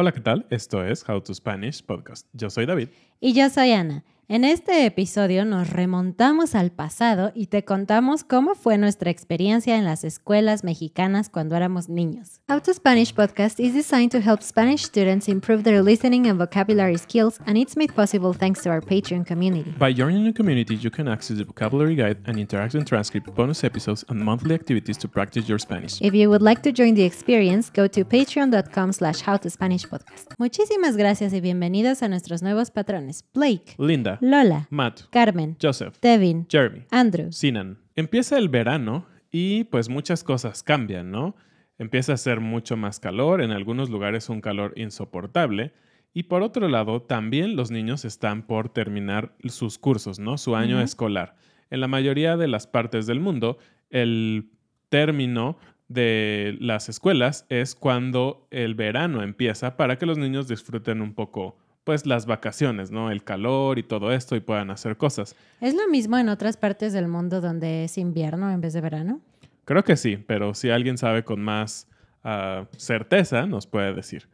Hola, ¿qué tal? Esto es How to Spanish Podcast. Yo soy David. Y yo soy Ana. En este episodio nos remontamos al pasado y te contamos cómo fue nuestra experiencia en las escuelas mexicanas cuando éramos niños. How to Spanish podcast is designed to help Spanish students improve their listening and vocabulary skills, and it's made possible thanks to our Patreon community. By joining the community, you can access the vocabulary guide and interaction transcript, bonus episodes, and monthly activities to practice your Spanish. If you would like to join the experience, go to patreon.com slash howtospanishpodcast. Muchísimas gracias y bienvenidos a nuestros nuevos patrones. Blake. Linda. Lola, Matt, Carmen, Joseph, Devin, Jeremy, Andrew, Sinan. Empieza el verano y pues muchas cosas cambian, ¿no? Empieza a hacer mucho más calor, en algunos lugares un calor insoportable. Y por otro lado, también los niños están por terminar sus cursos, ¿no? Su año escolar. En la mayoría de las partes del mundo, el término de las escuelas es cuando el verano empieza para que los niños disfruten un poco pues, las vacaciones, ¿no? El calor y todo esto y puedan hacer cosas. ¿Es lo mismo en otras partes del mundo donde es invierno en vez de verano? Creo que sí, pero si alguien sabe con más ah, certeza, nos puede decir.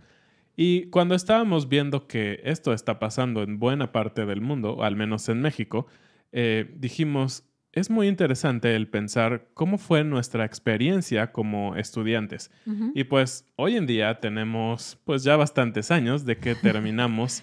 Y cuando estábamos viendo que esto está pasando en buena parte del mundo, al menos en México, eh, dijimos, es muy interesante el pensar cómo fue nuestra experiencia como estudiantes. Y pues hoy en día tenemos pues ya bastantes años de que terminamos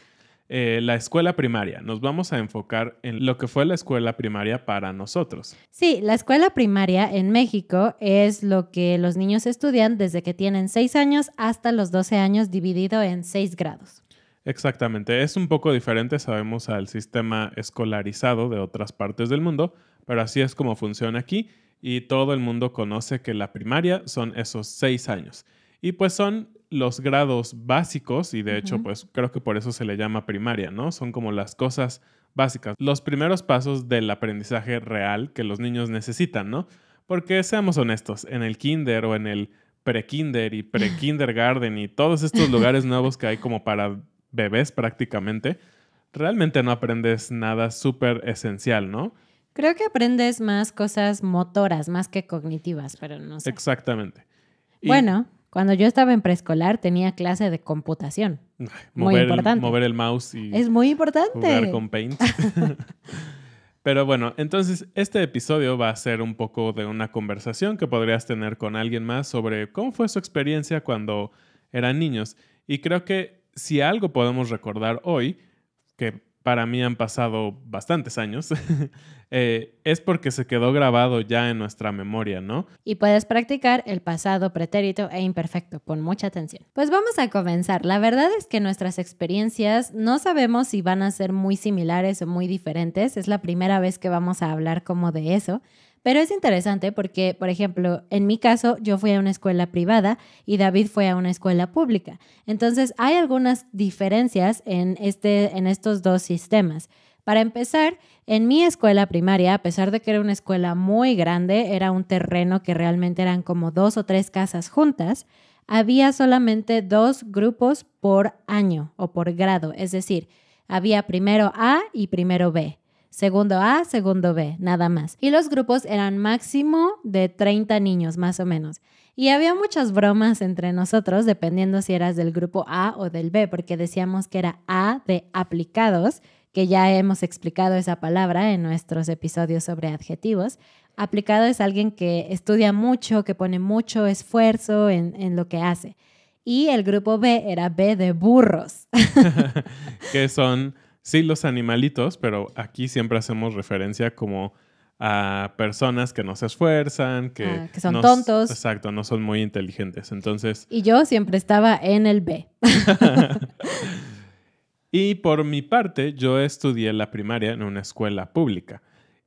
eh, la escuela primaria. Nos vamos a enfocar en lo que fue la escuela primaria para nosotros. Sí, la escuela primaria en México es lo que los niños estudian desde que tienen seis años hasta los 12 años dividido en 6 grados. Exactamente, es un poco diferente, sabemos, al sistema escolarizado de otras partes del mundo, pero así es como funciona aquí y todo el mundo conoce que la primaria son esos seis años. Y pues son los grados básicos y de hecho pues creo que por eso se le llama primaria, ¿no? Son como las cosas básicas, los primeros pasos del aprendizaje real que los niños necesitan, ¿no? Porque seamos honestos, en el kinder o en el pre-kinder y pre-kindergarten y todos estos lugares nuevos que hay como para bebés prácticamente, realmente no aprendes nada súper esencial, ¿no? Creo que aprendes más cosas motoras, más que cognitivas, pero no sé. Exactamente. bueno, cuando yo estaba en preescolar tenía clase de computación. muy importante. mover el mouse y. Es muy importante. con Paint. Pero bueno, entonces este episodio va a ser un poco de una conversación que podrías tener con alguien más sobre cómo fue su experiencia cuando eran niños. Y creo que si algo podemos recordar hoy, que para mí han pasado bastantes años, eh, es porque se quedó grabado ya en nuestra memoria, ¿no? Y puedes practicar el pasado pretérito e imperfecto, con mucha atención. Pues vamos a comenzar. La verdad es que nuestras experiencias no sabemos si van a ser muy similares o muy diferentes. Es la primera vez que vamos a hablar como de eso. Pero es interesante porque, por ejemplo, en mi caso yo fui a una escuela privada y David fue a una escuela pública. Entonces hay algunas diferencias en, este, en estos dos sistemas. Para empezar, en mi escuela primaria, a pesar de que era una escuela muy grande, era un terreno que realmente eran como dos o tres casas juntas, había solamente dos grupos por año o por grado, es decir, había primero A y primero B segundo A, segundo B, nada más. Y los grupos eran máximo de 30 niños, más o menos. Y había muchas bromas entre nosotros, dependiendo si eras del grupo A o del B, porque decíamos que era A de aplicados, que ya hemos explicado esa palabra en nuestros episodios sobre adjetivos. Aplicado es alguien que estudia mucho, que pone mucho esfuerzo en, en lo que hace. Y el grupo B era B de burros. que son sí los animalitos, pero aquí siempre hacemos referencia como a personas que no se esfuerzan, que, ah, son tontos. Exacto, no son muy inteligentes. Entonces. Y yo siempre estaba en el B. y por mi parte, yo estudié la primaria en una escuela pública.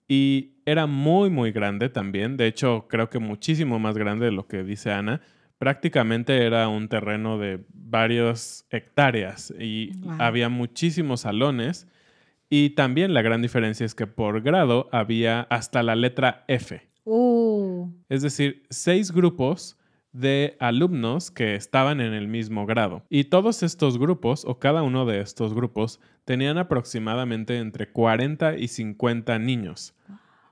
Y era muy, muy grande también. De hecho, creo que muchísimo más grande de lo que dice Ana prácticamente era un terreno de varias hectáreas y había muchísimos salones. Y también la gran diferencia es que por grado había hasta la letra F. Uh. Es decir, seis grupos de alumnos que estaban en el mismo grado. Y todos estos grupos, o cada uno de estos grupos, tenían aproximadamente entre 40 y 50 niños.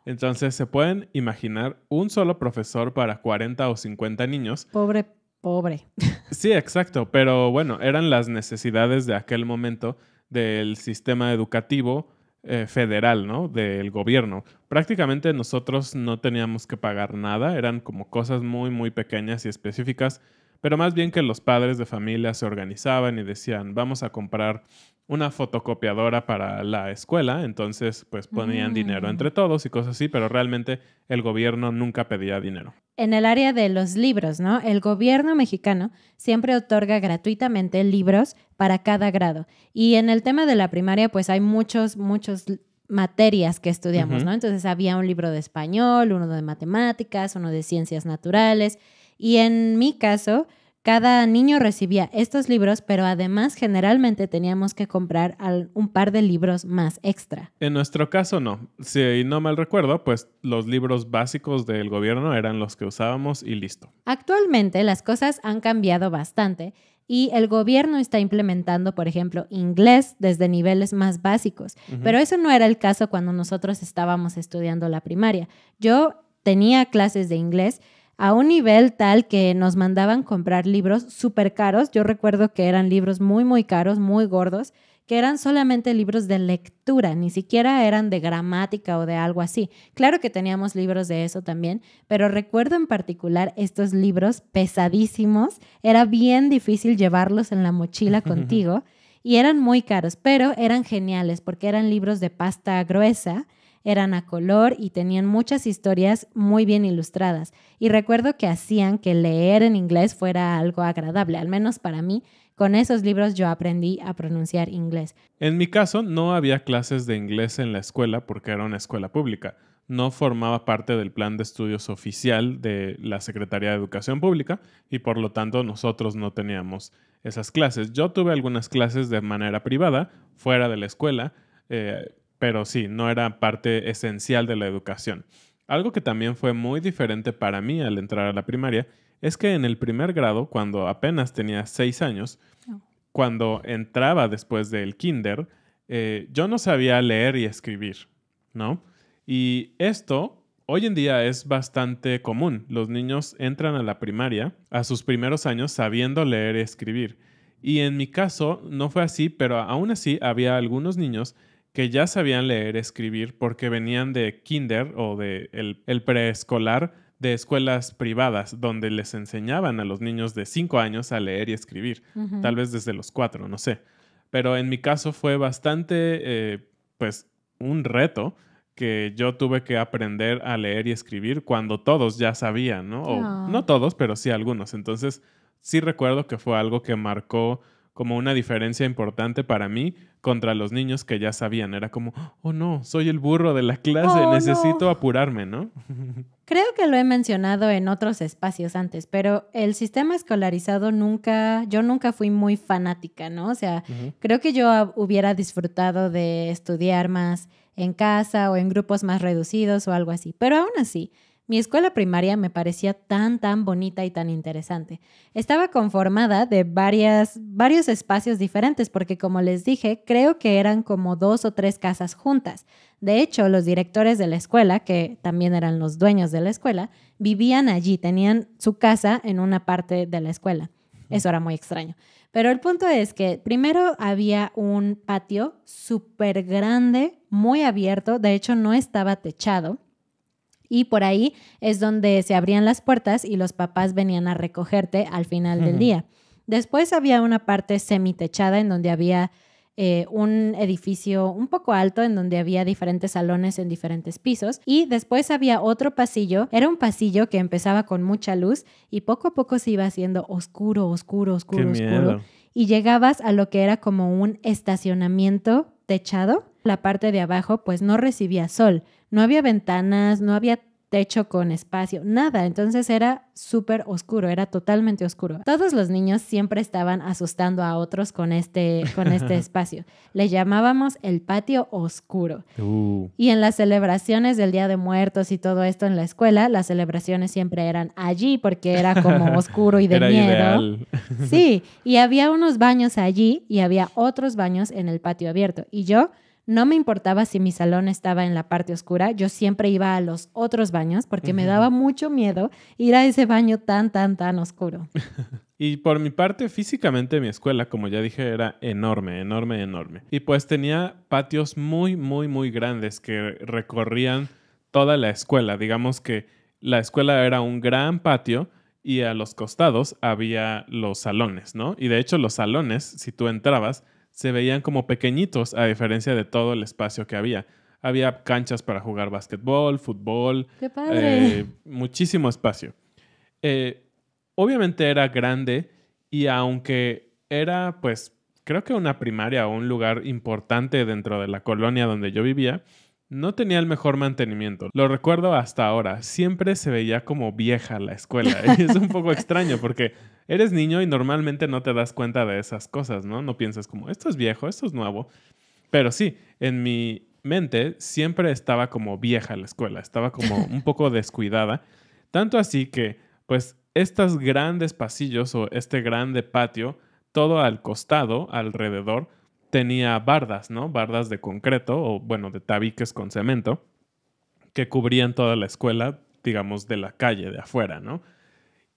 Entonces, ¿se pueden imaginar un solo profesor para 40 o 50 niños? Pobre, pobre. Sí, exacto, pero bueno, eran las necesidades de aquel momento del sistema educativo eh, federal, ¿no? Del gobierno. Prácticamente nosotros no teníamos que pagar nada, eran como cosas muy, muy pequeñas y específicas, pero más bien que los padres de familia se organizaban y decían, vamos a comprar una fotocopiadora para la escuela, entonces pues ponían dinero entre mm. todos y cosas así, pero realmente el gobierno nunca pedía dinero. En el área de los libros, ¿no? El gobierno mexicano siempre otorga gratuitamente libros para cada grado. Y en el tema de la primaria, pues hay muchos, muchos materias que estudiamos, ¿no? Entonces había un libro de español, uno de matemáticas, uno de ciencias naturales. Y en mi caso, cada niño recibía estos libros, pero además generalmente teníamos que comprar un par de libros más extra. En nuestro caso no. Si no mal recuerdo, pues los libros básicos del gobierno eran los que usábamos y listo. Actualmente las cosas han cambiado bastante y el gobierno está implementando, por ejemplo, inglés desde niveles más básicos, pero eso no era el caso cuando nosotros estábamos estudiando la primaria. Yo tenía clases de inglés a un nivel tal que nos mandaban comprar libros súper caros. Yo recuerdo que eran libros muy, muy caros, muy gordos, que eran solamente libros de lectura, ni siquiera eran de gramática o de algo así. Claro que teníamos libros de eso también, pero recuerdo en particular estos libros pesadísimos. Era bien difícil llevarlos en la mochila contigo y eran muy caros, pero eran geniales porque eran libros de pasta gruesa eran a color y tenían muchas historias muy bien ilustradas. Y recuerdo que hacían que leer en inglés fuera algo agradable, al menos para mí. Con esos libros yo aprendí a pronunciar inglés. En mi caso, no había clases de inglés en la escuela porque era una escuela pública. No formaba parte del plan de estudios oficial de la Secretaría de Educación Pública y por lo tanto nosotros no teníamos esas clases. Yo tuve algunas clases de manera privada, fuera de la escuela, eh, pero sí, no era parte esencial de la educación. Algo que también fue muy diferente para mí al entrar a la primaria es que en el primer grado, cuando apenas tenía seis años, oh. cuando entraba después del kinder, eh, yo no sabía leer y escribir, ¿no? Y esto hoy en día es bastante común. Los niños entran a la primaria a sus primeros años sabiendo leer y escribir. Y en mi caso no fue así, pero aún así había algunos niños que ya sabían leer, y escribir, porque venían de kinder o de el, preescolar de escuelas privadas donde les enseñaban a los niños de 5 años a leer y escribir, tal vez desde los cuatro, no sé. Pero en mi caso fue bastante, eh, pues, un reto que yo tuve que aprender a leer y escribir cuando todos ya sabían, ¿no? O, ah. No todos, pero sí algunos. Entonces, sí recuerdo que fue algo que marcó como una diferencia importante para mí contra los niños que ya sabían. Era como, oh no, soy el burro de la clase, oh, necesito apurarme, ¿no? Creo que lo he mencionado en otros espacios antes, pero el sistema escolarizado nunca, yo nunca fui muy fanática, ¿no? O sea, creo que yo hubiera disfrutado de estudiar más en casa o en grupos más reducidos o algo así, pero aún así. Mi escuela primaria me parecía tan, tan bonita y tan interesante. Estaba conformada de varias, varios espacios diferentes porque, como les dije, creo que eran como dos o tres casas juntas. De hecho, los directores de la escuela, que también eran los dueños de la escuela, vivían allí, tenían su casa en una parte de la escuela. Eso era muy extraño. Pero el punto es que primero había un patio súper grande, muy abierto, de hecho no estaba techado y por ahí es donde se abrían las puertas y los papás venían a recogerte al final del día. Después había una parte semitechada en donde había eh, un edificio un poco alto en donde había diferentes salones en diferentes pisos y después había otro pasillo. Era un pasillo que empezaba con mucha luz y poco a poco se iba haciendo oscuro, oscuro, oscuro, oscuro. Y llegabas a lo que era como un estacionamiento techado. La parte de abajo pues no recibía sol, no había ventanas, no había techo con espacio, nada. Entonces era súper oscuro, era totalmente oscuro. Todos los niños siempre estaban asustando a otros con este, con este espacio. Le llamábamos el patio oscuro. Uh. Y en las celebraciones del Día de Muertos y todo esto en la escuela, las celebraciones siempre eran allí porque era como oscuro y de miedo. Sí, y había unos baños allí y había otros baños en el patio abierto. Y yo no me importaba si mi salón estaba en la parte oscura, yo siempre iba a los otros baños porque me daba mucho miedo ir a ese baño tan, tan, tan oscuro. Y por mi parte, físicamente mi escuela, como ya dije, era enorme, enorme, enorme. Y pues tenía patios muy, muy, muy grandes que recorrían toda la escuela. Digamos que la escuela era un gran patio y a los costados había los salones, ¿no? Y de hecho los salones, si tú entrabas, se veían como pequeñitos a diferencia de todo el espacio que había. Había canchas para jugar básquetbol, fútbol, ¡Qué eh, padre! muchísimo espacio. Eh, obviamente era grande y aunque era pues creo que una primaria o un lugar importante dentro de la colonia donde yo vivía, no tenía el mejor mantenimiento. Lo recuerdo hasta ahora. Siempre se veía como vieja la escuela. Y es un poco extraño porque eres niño y normalmente no te das cuenta de esas cosas, ¿no? No piensas como, esto es viejo, esto es nuevo. Pero sí, en mi mente siempre estaba como vieja la escuela, estaba como un poco descuidada. Tanto así que, pues, estos grandes pasillos o este grande patio, todo al costado, alrededor, tenía bardas, ¿no? Bardas de concreto o, bueno, de tabiques con cemento que cubrían toda la escuela, digamos, de la calle, de afuera, ¿no?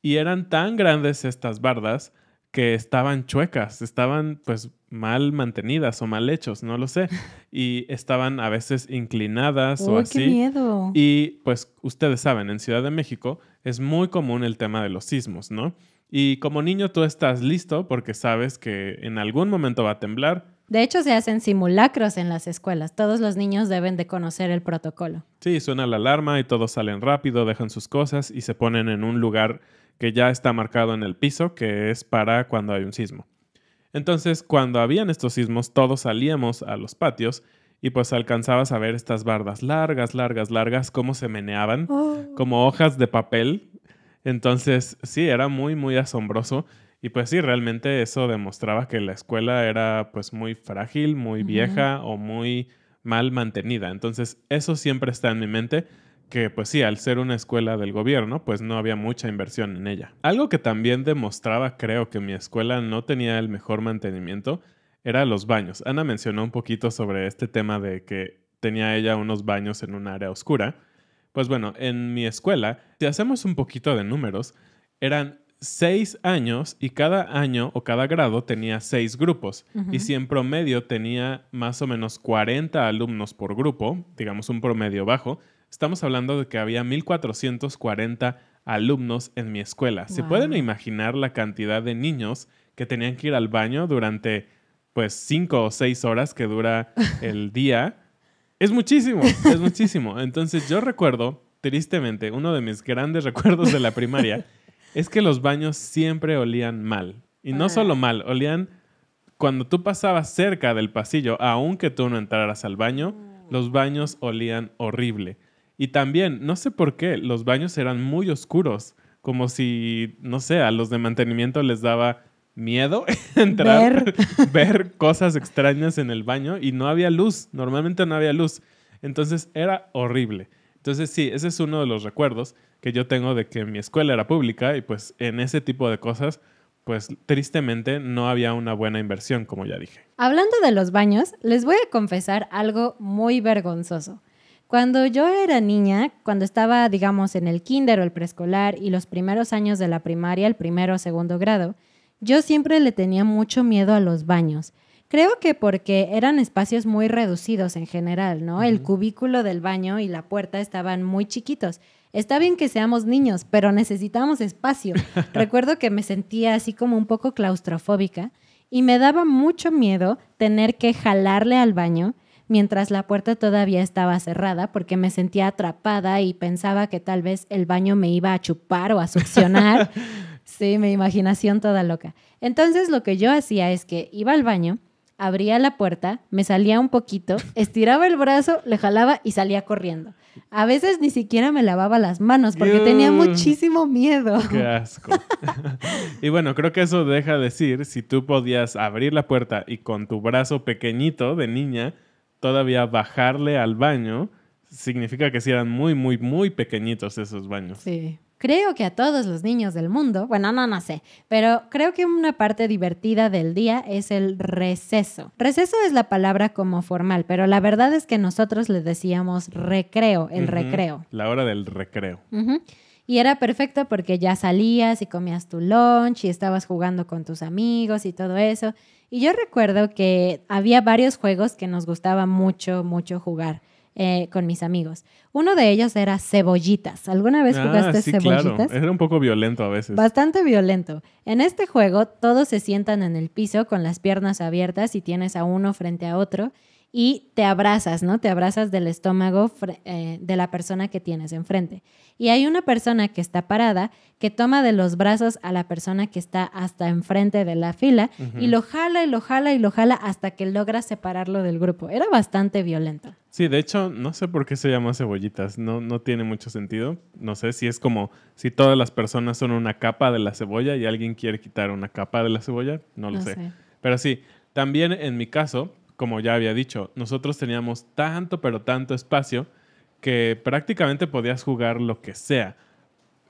Y eran tan grandes estas bardas que estaban chuecas, estaban pues mal mantenidas o mal hechos, no lo sé. Y estaban a veces inclinadas o así. Qué miedo. Y pues ustedes saben, en Ciudad de México es muy común el tema de los sismos, ¿no? Y como niño tú estás listo porque sabes que en algún momento va a temblar. De hecho, se hacen simulacros en las escuelas. Todos los niños deben de conocer el protocolo. Sí, suena la alarma y todos salen rápido, dejan sus cosas y se ponen en un lugar que ya está marcado en el piso, que es para cuando hay un sismo. Entonces, cuando habían estos sismos, todos salíamos a los patios y pues alcanzabas a ver estas bardas largas, largas, largas, cómo se meneaban, oh. como hojas de papel. Entonces, sí, era muy, muy asombroso. Y pues sí, realmente eso demostraba que la escuela era pues muy frágil, muy vieja o muy mal mantenida. Entonces, eso siempre está en mi mente que pues sí, al ser una escuela del gobierno, pues no había mucha inversión en ella. Algo que también demostraba, creo, que mi escuela no tenía el mejor mantenimiento era los baños. Ana mencionó un poquito sobre este tema de que tenía ella unos baños en un área oscura. Pues bueno, en mi escuela, si hacemos un poquito de números, eran seis años y cada año o cada grado tenía seis grupos. Y si en promedio tenía más o menos 40 alumnos por grupo, digamos un promedio bajo, Estamos hablando de que había 1440 alumnos en mi escuela. ¿Se pueden imaginar la cantidad de niños que tenían que ir al baño durante pues cinco o seis horas que dura el día? es muchísimo, es muchísimo. Entonces yo recuerdo, tristemente, uno de mis grandes recuerdos de la primaria es que los baños siempre olían mal. Y no solo ah. mal, olían cuando tú pasabas cerca del pasillo, aunque tú no entraras al baño, oh. los baños olían horrible. Y también, no sé por qué, los baños eran muy oscuros, como si, no sé, a los de mantenimiento les daba miedo entrar, ver. cosas extrañas en el baño y no había luz, normalmente no había luz. Entonces era horrible. Entonces sí, ese es uno de los recuerdos que yo tengo de que mi escuela era pública y pues en ese tipo de cosas pues tristemente no había una buena inversión, como ya dije. Hablando de los baños, les voy a confesar algo muy vergonzoso. Cuando yo era niña, cuando estaba, digamos, en el kinder o el preescolar y los primeros años de la primaria, el primero o segundo grado, yo siempre le tenía mucho miedo a los baños. Creo que porque eran espacios muy reducidos en general, ¿no? El cubículo del baño y la puerta estaban muy chiquitos. Está bien que seamos niños, pero necesitamos espacio. Recuerdo que me sentía así como un poco claustrofóbica y me daba mucho miedo tener que jalarle al baño mientras la puerta todavía estaba cerrada porque me sentía atrapada y pensaba que tal vez el baño me iba a chupar o a succionar. sí, mi imaginación toda loca. Entonces lo que yo hacía es que iba al baño, abría la puerta, me salía un poquito, estiraba el brazo, le jalaba y salía corriendo. A veces ni siquiera me lavaba las manos porque tenía muchísimo miedo. Qué asco. y bueno, creo que eso deja decir si tú podías abrir la puerta y con tu brazo pequeñito de niña todavía bajarle al baño significa que sí eran muy, muy, muy pequeñitos esos baños. Sí. Creo que a todos los niños del mundo, bueno, no, no sé, pero creo que una parte divertida del día es el receso. Receso es la palabra como formal, pero la verdad es que nosotros le decíamos recreo, el recreo. La hora del recreo. Y era perfecto porque ya salías y comías tu lunch y estabas jugando con tus amigos y todo eso. Y yo recuerdo que había varios juegos que nos gustaba mucho, mucho jugar. Eh, con mis amigos. Uno de ellos era cebollitas. ¿Alguna vez ah, jugaste cebollitas? Claro. Era un poco violento a veces. Bastante violento. En este juego todos se sientan en el piso con las piernas abiertas y tienes a uno frente a otro y te abrazas, ¿no? Te abrazas del estómago eh, de la persona que tienes enfrente. Y hay una persona que está parada que toma de los brazos a la persona que está hasta enfrente de la fila y lo jala y lo jala y lo jala hasta que logra separarlo del grupo. Era bastante violento. Sí, de hecho, no sé por qué se llama cebollitas, no, no tiene mucho sentido. No sé si es como si todas las personas son una capa de la cebolla y alguien quiere quitar una capa de la cebolla, no lo sé. Pero sí, también en mi caso, como ya había dicho, nosotros teníamos tanto, pero tanto espacio que prácticamente podías jugar lo que sea.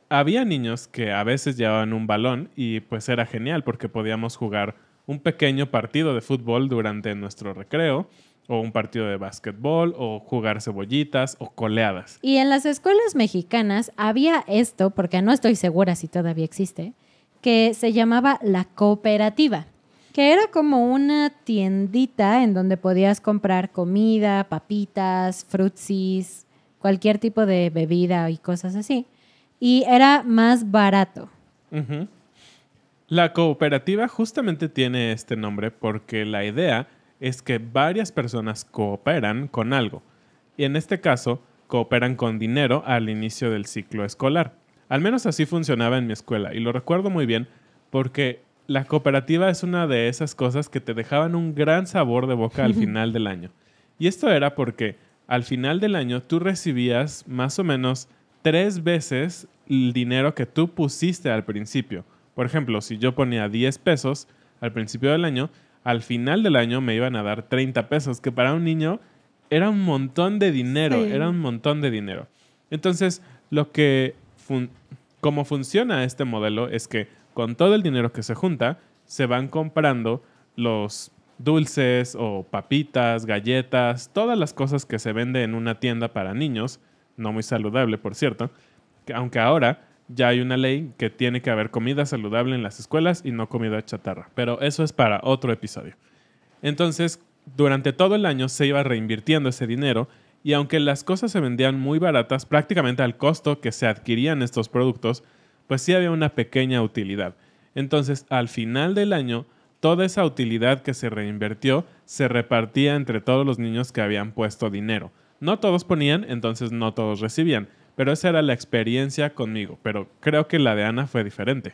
Había niños que a veces llevaban un balón y pues era genial porque podíamos jugar un pequeño partido de fútbol durante nuestro recreo o un partido de básquetbol o jugar cebollitas o coleadas. Y en las escuelas mexicanas había esto, porque no estoy segura si todavía existe, que se llamaba la cooperativa que era como una tiendita en donde podías comprar comida, papitas, frutsis, cualquier tipo de bebida y cosas así. Y era más barato. La cooperativa justamente tiene este nombre porque la idea es que varias personas cooperan con algo. Y en este caso, cooperan con dinero al inicio del ciclo escolar. Al menos así funcionaba en mi escuela y lo recuerdo muy bien porque la cooperativa es una de esas cosas que te dejaban un gran sabor de boca al final del año. Y esto era porque al final del año tú recibías más o menos tres veces el dinero que tú pusiste al principio. Por ejemplo, si yo ponía 10 pesos al principio del año, al final del año me iban a dar 30 pesos, que para un niño era un montón de dinero, era un montón de dinero. Entonces, lo que cómo funciona este modelo es que con todo el dinero que se junta, se van comprando los dulces o papitas, galletas, todas las cosas que se venden en una tienda para niños, no muy saludable, por cierto, aunque ahora ya hay una ley que tiene que haber comida saludable en las escuelas y no comida chatarra, pero eso es para otro episodio. Entonces, durante todo el año se iba reinvirtiendo ese dinero y aunque las cosas se vendían muy baratas, prácticamente al costo que se adquirían estos productos, pues sí había una pequeña utilidad. Entonces, al final del año, toda esa utilidad que se reinvirtió se repartía entre todos los niños que habían puesto dinero. No todos ponían, entonces no todos recibían, pero esa era la experiencia conmigo, pero creo que la de Ana fue diferente.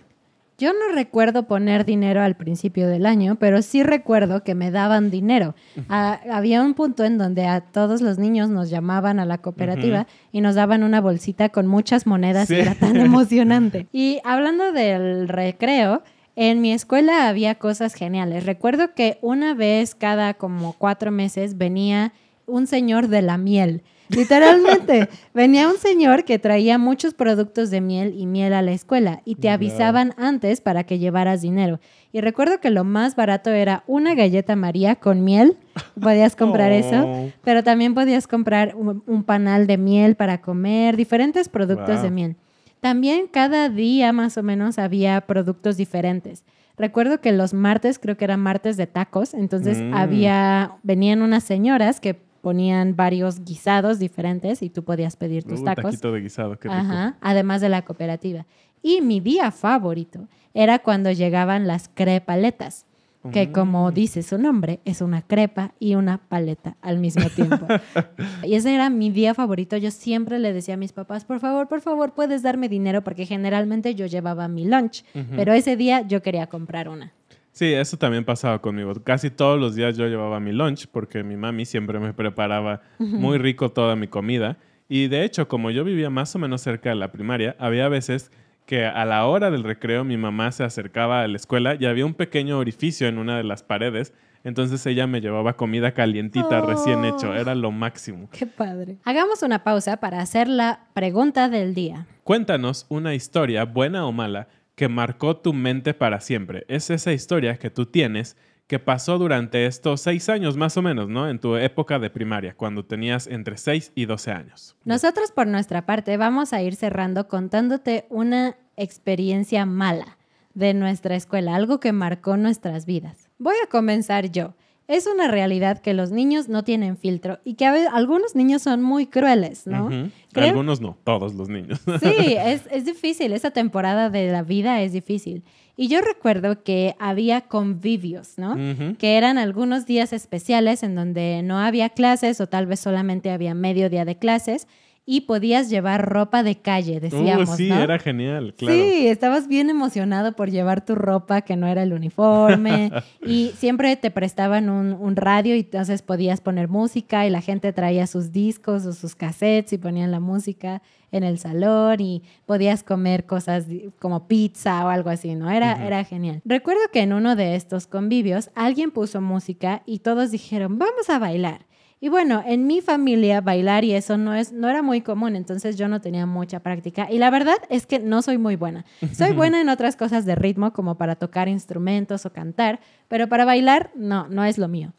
Yo no recuerdo poner dinero al principio del año, pero sí recuerdo que me daban dinero. Ah, había un punto en donde a todos los niños nos llamaban a la cooperativa y nos daban una bolsita con muchas monedas era tan emocionante. Y hablando del recreo, en mi escuela había cosas geniales. Recuerdo que una vez cada como cuatro meses venía un señor de la miel Literalmente, venía un señor que traía muchos productos de miel y miel a la escuela y te avisaban antes para que llevaras dinero. Y recuerdo que lo más barato era una galleta María con miel, podías comprar eso, oh. pero también podías comprar un, panal de miel para comer, diferentes productos de miel. También cada día más o menos había productos diferentes. Recuerdo que los martes, creo que eran martes de tacos, entonces mm. había, venían unas señoras que ponían varios guisados diferentes y tú podías pedir tus tacos. Un taquito de guisado, que Ajá, además de la cooperativa. Y mi día favorito era cuando llegaban las crepaletas, que mm. como dice su nombre, es una crepa y una paleta al mismo tiempo. y ese era mi día favorito. Yo siempre le decía a mis papás, por favor, por favor, puedes darme dinero, porque generalmente yo llevaba mi lunch, pero ese día yo quería comprar una. Sí, eso también pasaba conmigo. Casi todos los días yo llevaba mi lunch porque mi mami siempre me preparaba muy rico toda mi comida. Y de hecho, como yo vivía más o menos cerca de la primaria, había veces que a la hora del recreo mi mamá se acercaba a la escuela y había un pequeño orificio en una de las paredes. Entonces ella me llevaba comida calientita recién oh. hecho, era lo máximo. Qué padre. Hagamos una pausa para hacer la pregunta del día. Cuéntanos una historia, buena o mala, que marcó tu mente para siempre. Es esa historia que tú tienes que pasó durante estos seis años más o menos, ¿no? En tu época de primaria, cuando tenías entre 6 y 12 años. Nosotros por nuestra parte vamos a ir cerrando contándote una experiencia mala de nuestra escuela, algo que marcó nuestras vidas. Voy a comenzar yo. Es una realidad que los niños no tienen filtro y que algunos niños son muy crueles, ¿no? Algunos no, todos los niños. Sí, es, difícil, esa temporada de la vida es difícil. Y yo recuerdo que había convivios, ¿no? Que eran algunos días especiales en donde no había clases o tal vez solamente había medio día de clases y podías llevar ropa de calle, decíamos. Uh, ¿no? sí, era genial, claro. Sí, estabas bien emocionado por llevar tu ropa que no era el uniforme y siempre te prestaban un, radio y entonces podías poner música y la gente traía sus discos o sus cassettes y ponían la música en el salón y podías comer cosas como pizza o algo así, ¿no? Era, era genial. Recuerdo que en uno de estos convivios alguien puso música y todos dijeron, vamos a bailar. Y bueno, en mi familia bailar y eso no, es, no era muy común, entonces yo no tenía mucha práctica. Y la verdad es que no soy muy buena. Soy buena en otras cosas de ritmo, como para tocar instrumentos o cantar, pero para bailar no, no es lo mío.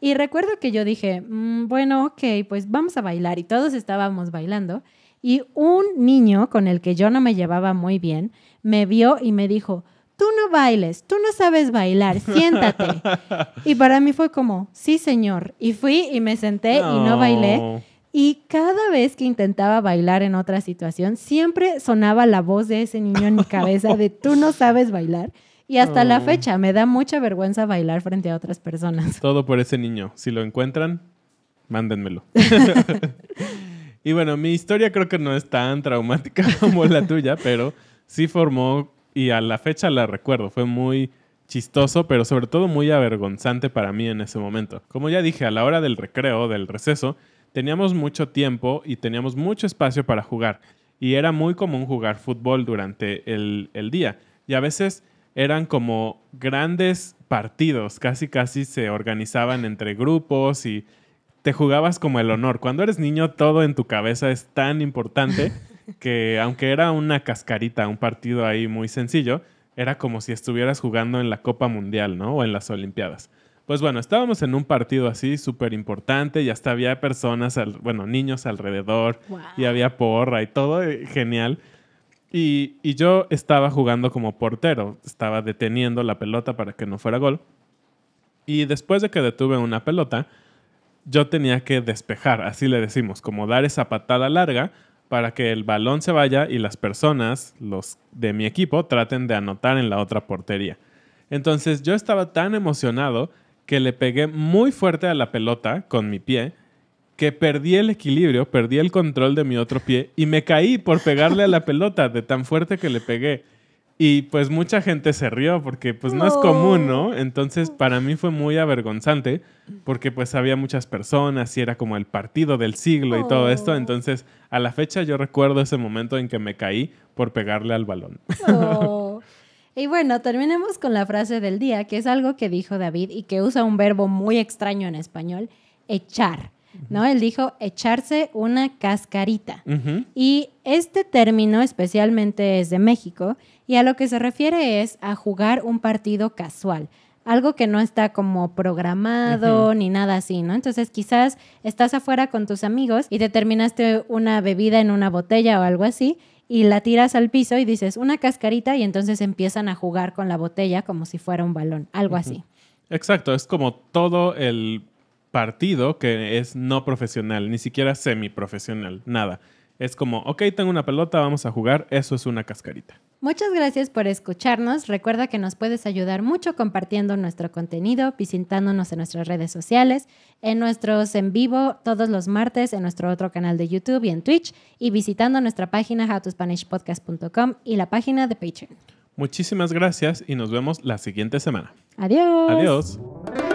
Y recuerdo que yo dije, mm, bueno, ok, pues vamos a bailar. Y todos estábamos bailando. Y un niño con el que yo no me llevaba muy bien, me vio y me dijo, tú no bailes, tú no sabes bailar, siéntate. y para mí fue como, sí, señor. Y fui y me senté y no bailé. Y cada vez que intentaba bailar en otra situación, siempre sonaba la voz de ese niño en mi cabeza de tú no sabes bailar. Y hasta la fecha me da mucha vergüenza bailar frente a otras personas. Todo por ese niño. Si lo encuentran, mándenmelo. y bueno, mi historia creo que no es tan traumática como la tuya, pero sí formó y a la fecha la recuerdo. Fue muy chistoso, pero sobre todo muy avergonzante para mí en ese momento. Como ya dije, a la hora del recreo, del receso, teníamos mucho tiempo y teníamos mucho espacio para jugar. Y era muy común jugar fútbol durante el, el día. Y a veces eran como grandes partidos, casi casi se organizaban entre grupos y te jugabas como el honor. Cuando eres niño todo en tu cabeza es tan importante que aunque era una cascarita, un partido ahí muy sencillo, era como si estuvieras jugando en la Copa Mundial, ¿no? O en las Olimpiadas. Pues bueno, estábamos en un partido así súper importante y hasta había personas, bueno, niños alrededor y había porra y todo, eh, genial. Y, y, yo estaba jugando como portero, estaba deteniendo la pelota para que no fuera gol. Y después de que detuve una pelota, yo tenía que despejar, así le decimos, como dar esa patada larga para que el balón se vaya y las personas, los de mi equipo, traten de anotar en la otra portería. Entonces yo estaba tan emocionado que le pegué muy fuerte a la pelota con mi pie, que perdí el equilibrio, perdí el control de mi otro pie y me caí por pegarle a la pelota de tan fuerte que le pegué. Y pues mucha gente se rió porque pues no, es común, ¿no? Entonces para mí fue muy avergonzante porque pues había muchas personas y era como el partido del siglo y todo esto. Entonces a la fecha yo recuerdo ese momento en que me caí por pegarle al balón. y bueno, terminemos con la frase del día, que es algo que dijo David y que usa un verbo muy extraño en español, echar. ¿no? Él dijo echarse una cascarita. Y este término especialmente es de México y a lo que se refiere es a jugar un partido casual, algo que no está como programado ni nada así, ¿no? Entonces quizás estás afuera con tus amigos y te terminaste una bebida en una botella o algo así y la tiras al piso y dices una cascarita y entonces empiezan a jugar con la botella como si fuera un balón, algo así. Exacto, es como todo el partido que es no profesional, ni siquiera profesional, nada. Es como, ok, tengo una pelota, vamos a jugar, eso es una cascarita. Muchas gracias por escucharnos. Recuerda que nos puedes ayudar mucho compartiendo nuestro contenido, visitándonos en nuestras redes sociales, en nuestros en vivo todos los martes en nuestro otro canal de YouTube y en Twitch y visitando nuestra página howtospanishpodcast.com y la página de Patreon. Muchísimas gracias y nos vemos la siguiente semana. Adiós. Adiós.